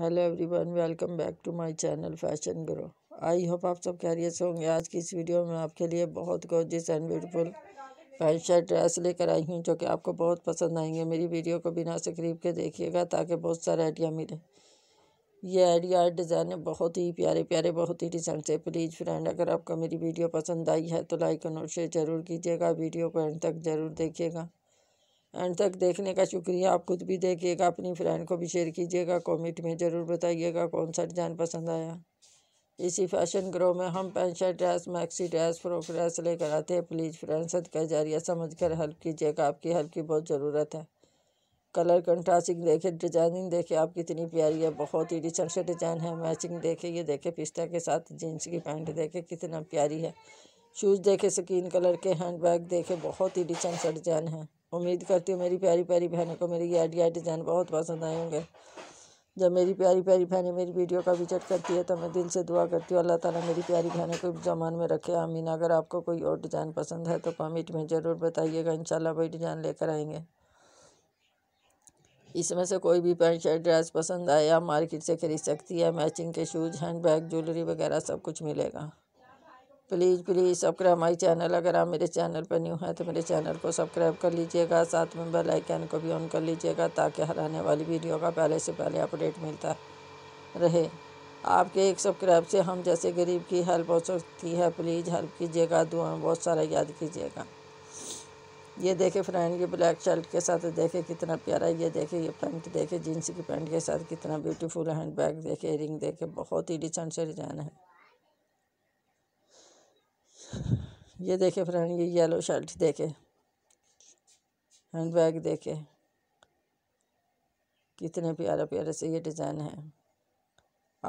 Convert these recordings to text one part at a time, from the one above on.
hello everyone welcome back to my channel Fashion Grow I hope आप सब career से होंगे आज की इस वीडियो में आपके लिए बहुत gorgeous and beautiful pant shirt dress लेकर आई हूँ जो कि आपको बहुत पसंद आएंगे मेरी वीडियो को बिना से करीब के देखिएगा ताकि बहुत सारे आइडिया मिले ये आइडिया डिज़ाइन बहुत ही प्यारे प्यारे बहुत ही डिसेंट से प्लीज़ फ्रेंड अगर आपको मेरी वीडियो पसंद आई है तो लाइक और शेयर ज़रूर कीजिएगा वीडियो को एंड तक ज़रूर देखिएगा एंड तक देखने का शुक्रिया आप खुद भी देखिएगा अपनी फ्रेंड को भी शेयर कीजिएगा कमेंट में ज़रूर बताइएगा कौन सा डिज़ाइन पसंद आया इसी फैशन ग्रो में हम pant shirt dress maxi dress frock dress लेकर आते हैं प्लीज़ फ्रेंड का जारिया समझ कर हेल्प कीजिएगा आपकी हेल्प की बहुत ज़रूरत है कलर कंट्रास्टिंग देखे डिजाइनिंग देखे आप कितनी प्यारी है बहुत ही रिसर्च डिजाइन है मैचिंग देखे ये देखे पिस्ता के साथ जीन्स की पैंट देखे कितना प्यारी है शूज़ देखे स्किन कलर के हैंड बैग देखे बहुत ही रिसर्च डिजाइन है उम्मीद करती हूँ मेरी प्यारी प्यारी बहनों को मेरी ये आइडिया डिज़ाइन बहुत पसंद आए होंगे जब मेरी प्यारी प्यारी बहनें मेरी वीडियो का विजिट करती है तो मैं दिल से दुआ करती हूँ अल्लाह ताला मेरी प्यारी बहनों को जमान में रखे आमीन अगर आपको कोई और डिज़ाइन पसंद है तो कमेंट में ज़रूर बताइएगा इन वही डिज़ाइन लेकर आएंगे इसमें से कोई भी पैंट शर्ट ड्रेस पसंद आए आप मार्केट से खरीद सकती है मैचिंग के शूज़ हैंड बैग ज्वेलरी वगैरह सब कुछ मिलेगा please please subscribe my channel अगर आप मेरे चैनल पर न्यू हैं तो मेरे चैनल को सब्सक्राइब कर लीजिएगा साथ में बेल आइकन को भी ऑन कर लीजिएगा ताकि हर आने वाली वीडियो का पहले से पहले अपडेट मिलता रहे आपके एक सब्सक्राइब से हम जैसे गरीब की हेल्प हो सकती है प्लीज़ हेल्प कीजिएगा दुआ में बहुत सारा याद कीजिएगा ये देखे फ्रेंड ये ब्लैक शर्ट के साथ देखे कितना प्यारा ये देखे ये पैंट देखे जीन्स की पैंट के साथ कितना ब्यूटीफुल हैंड बैग देखे रिंग देखे बहुत ही डिसेंट से डिजाइन है ये देखे फ्रेंड ये येलो शर्ट देखे हैंड बैग देखे कितने प्यारे प्यारे से ये डिज़ाइन है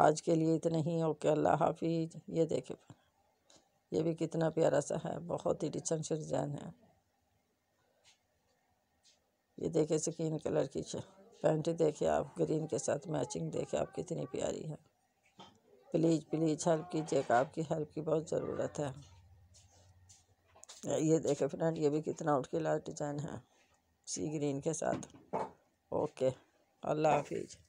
आज के लिए इतने ही ओके अल्लाह हाफिज ये देखे ये भी कितना प्यारा सा है बहुत ही डिचन से डिज़ाइन है ये देखे स्किन कलर की पेंट देखे आप ग्रीन के साथ मैचिंग देखे आप कितनी प्यारी है प्लीज़ प्लीज़ हेल्प कीजिएगा आपकी हेल्प की बहुत ज़रूरत है ये देखें फ्रेंड ये भी कितना उठ के लाल डिजाइन है सी ग्रीन के साथ ओके अल्लाह हाफिज़